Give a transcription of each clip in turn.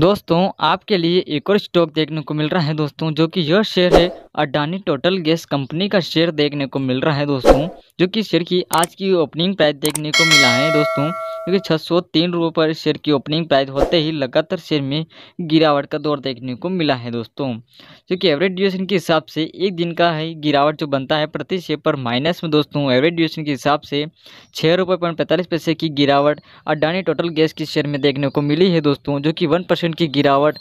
दोस्तों आपके लिए एक और स्टॉक देखने को मिल रहा है दोस्तों जो कि यह शेयर है अडानी टोटल गैस कंपनी का शेयर देखने को मिल रहा है दोस्तों जो कि शेयर की आज की ओपनिंग प्राइस देखने को मिला है दोस्तों क्योंकि छः सौ तीन रुपये पर शेयर की ओपनिंग प्राइस होते ही लगातार शेयर में गिरावट का दौर देखने को मिला है दोस्तों जो कि एवरेज ड्यूरेशन के हिसाब से एक दिन का है गिरावट जो बनता है प्रति शेयर पर माइनस में दोस्तों एवरेज ड्यूरेशन के हिसाब से छः रुपये पॉइंट पैंतालीस पैसे की गिरावट अडानी टोटल गैस के शेयर में देखने को मिली है दोस्तों जो कि वन परसेंट परसेंट की गिरावट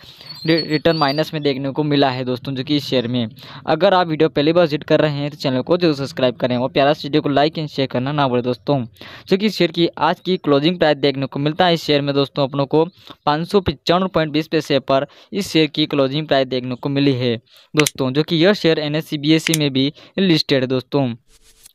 रिटर्न माइनस में देखने को मिला है दोस्तों जो कि इस शेयर में अगर आप वीडियो पहली बार विजिट कर रहे हैं तो चैनल को जरूर सब्सक्राइब करें और प्यारा वीडियो को लाइक एंड शेयर करना ना भूलें दोस्तों जो कि शेयर की आज की क्लोजिंग प्राइस देखने को मिलता है इस शेयर में दोस्तों अपनों को पाँच पैसे पर इस शेयर की क्लोजिंग प्राइस देखने को मिली है दोस्तों जो कि यह शेयर एन e में भी लिस्टेड है दोस्तों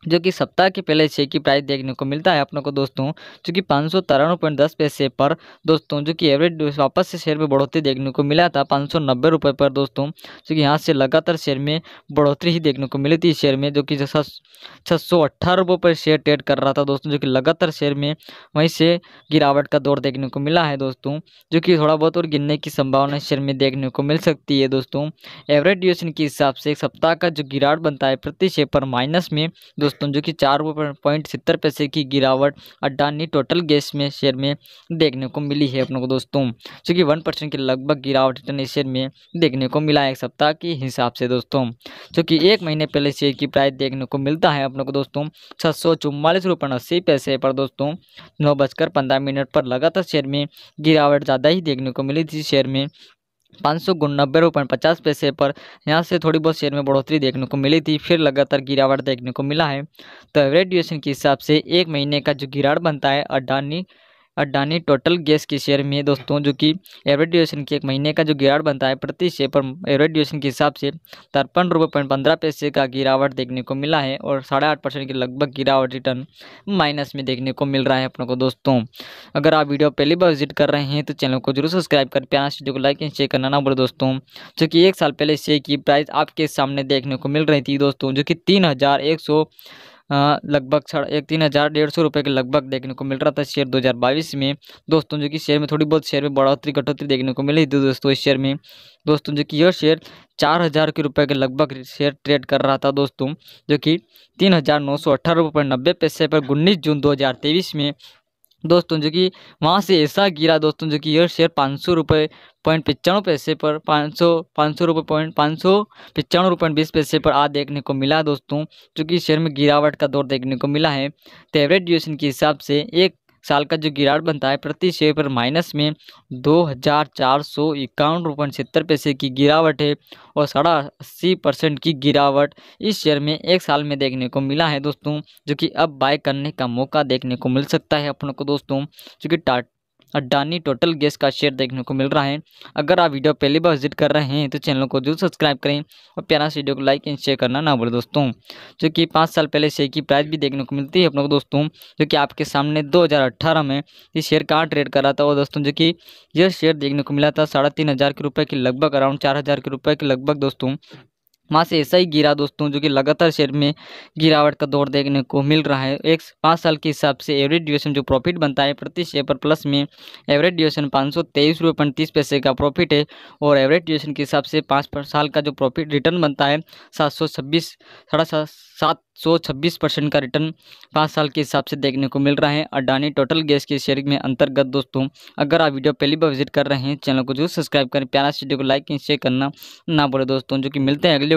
जो कि सप्ताह के पहले शेयर की प्राइस देखने को मिलता है अपनों को दोस्तों जो कि पाँच सौ तिरानवे पॉइंट दस पैसे पर दोस्तों जो कि एवरेज वापस से शेयर में बढ़ोतरी देखने को मिला था पाँच सौ नब्बे रुपये पर दोस्तों जो कि यहाँ से लगातार शेयर में बढ़ोतरी ही देखने को मिली थी शेयर में जो कि छः सौ अट्ठारह रुपये पर शेयर ट्रेड कर रहा था दोस्तों जो कि लगातार शेयर में वहीं से गिरावट का दौर देखने को मिला है दोस्तों जो कि थोड़ा बहुत और गिरने की संभावना शेयर में देखने को मिल सकती है दोस्तों एवरेज ड्यूरेशन के हिसाब से एक सप्ताह का जो गिरावट बनता है प्रति शेयर पर माइनस में दोस्तों दोस्तों जो कि चार पॉइंट सत्तर पैसे की गिरावट अडानी टोटल गैस में शेयर में देखने को मिली है अपनों को दोस्तों जो कि वन परसेंट की लगभग गिरावट रिटर्न इस शेयर में देखने को मिला है एक सप्ताह के हिसाब से दोस्तों जो कि एक महीने पहले शेयर की प्राइस देखने को मिलता है अपनों को दोस्तों छः पैसे पर दोस्तों नौ बजकर पंद्रह मिनट पर लगातार शेयर में गिरावट ज़्यादा ही देखने को मिली थी शेयर में पाँच सौ नब्बे रुपये पचास पैसे पर यहाँ से थोड़ी बहुत शेयर में बढ़ोतरी देखने को मिली थी फिर लगातार गिरावट देखने को मिला है तो एवरेज ड्यूरेशन के हिसाब से एक महीने का जो गिरावट बनता है अडानी अडानी टोटल गैस के शेयर में दोस्तों जो कि एवरेज ड्यूरेशन के एक महीने का जो गिरावट बनता है प्रति शेयर पर एवरेज ड्यूरेशन के हिसाब से तिरपन रुपये पॉइंट पंद्रह पैसे का गिरावट देखने को मिला है और साढ़े आठ परसेंट की लगभग गिरावट रिटर्न माइनस में देखने को मिल रहा है अपनों को दोस्तों अगर आप वीडियो पहली बार विजिट कर रहे हैं तो चैनल को जरूर सब्सक्राइब कर प्यार वीडियो को लाइक एंड शेयर करना ना बोले दोस्तों जो कि एक साल पहले शेयर की प्राइस आपके सामने देखने को मिल रही थी दोस्तों जो कि तीन हज़ार एक सौ हाँ, लगभग एक तीन हज़ार डेढ़ सौ रुपये के लगभग देखने को मिल रहा था शेयर 2022 में दोस्तों जो कि शेयर में थोड़ी बहुत शेयर में बढ़ोतरी घटोतरी देखने को मिली थी दोस्तों इस शेयर में दोस्तों जो कि यह शेयर चार हज़ार के रुपये के लगभग शेयर ट्रेड कर रहा था दोस्तों जो कि तीन हज़ार नौ सौ अट्ठारह रुपये नब्बे पैसे पर उन्नीस जून दो हज़ार तेईस में दोस्तों जो कि वहाँ से ऐसा गिरा दोस्तों जो कि यह शेयर पाँच सौ रुपये पॉइंट पचानवे पैसे पर पाँच सौ पाँच सौ रुपये पॉइंट पाँच सौ पचानवे रुपये बीस पैसे पर आज देखने को मिला दोस्तों जो कि शेयर में गिरावट का दौर देखने को मिला है तो एवरेज ड्यूशन के हिसाब से एक साल का जो गिरावट बनता है प्रति शेयर पर माइनस में दो हज़ार चार सौ इक्यावन रुपये छिहत्तर पैसे की गिरावट है और साढ़ा अस्सी परसेंट की गिरावट इस शेयर में एक साल में देखने को मिला है दोस्तों जो कि अब बाय करने का मौका देखने को मिल सकता है अपनों को दोस्तों चूँकि टाटा अड्डानी टोटल गैस का शेयर देखने को मिल रहा है अगर आप वीडियो पहली बार विजिट कर रहे हैं तो चैनल को जरूर सब्सक्राइब करें और प्यारा से वीडियो को लाइक एंड शेयर करना ना भूलें दोस्तों जो कि पाँच साल पहले शेयर की प्राइस भी देखने को मिलती है अपने को दोस्तों जो कि आपके सामने दो में इस शेयर कहाँ ट्रेड कर रहा था और दोस्तों जो कि यह शेयर देखने को मिला था साढ़े तीन हज़ार के रुपये के लगभग अराउंड चार हज़ार के रुपये के लगभग दोस्तों वहाँ से ऐसा ही गिरा दोस्तों जो कि लगातार शेयर में गिरावट का दौर देखने को मिल रहा है एक पाँच साल के हिसाब से एवरेज ड्यूरेशन जो प्रॉफिट बनता है प्रति शेयर पर प्लस में एवरेज ड्यूरेशन पाँच सौ तेईस रुपये पैंतीस पैसे का प्रॉफिट है और एवरेज ड्यूरेशन के हिसाब से पाँच साल का जो प्रॉफिट रिटर्न बनता है सात सौ छब्बीस सात सौ छब्बीस परसेंट का रिटर्न पाँच साल के हिसाब से देखने को मिल रहा है अडानी टोटल गैस के शेयर में अंतर्गत दोस्तों अगर आप वीडियो पहली बार विजिट कर रहे हैं चैनल को जरूर सब्सक्राइब करें प्यारा वीडियो को लाइक शेयर करना ना बोले दोस्तों जो कि मिलते हैं अगले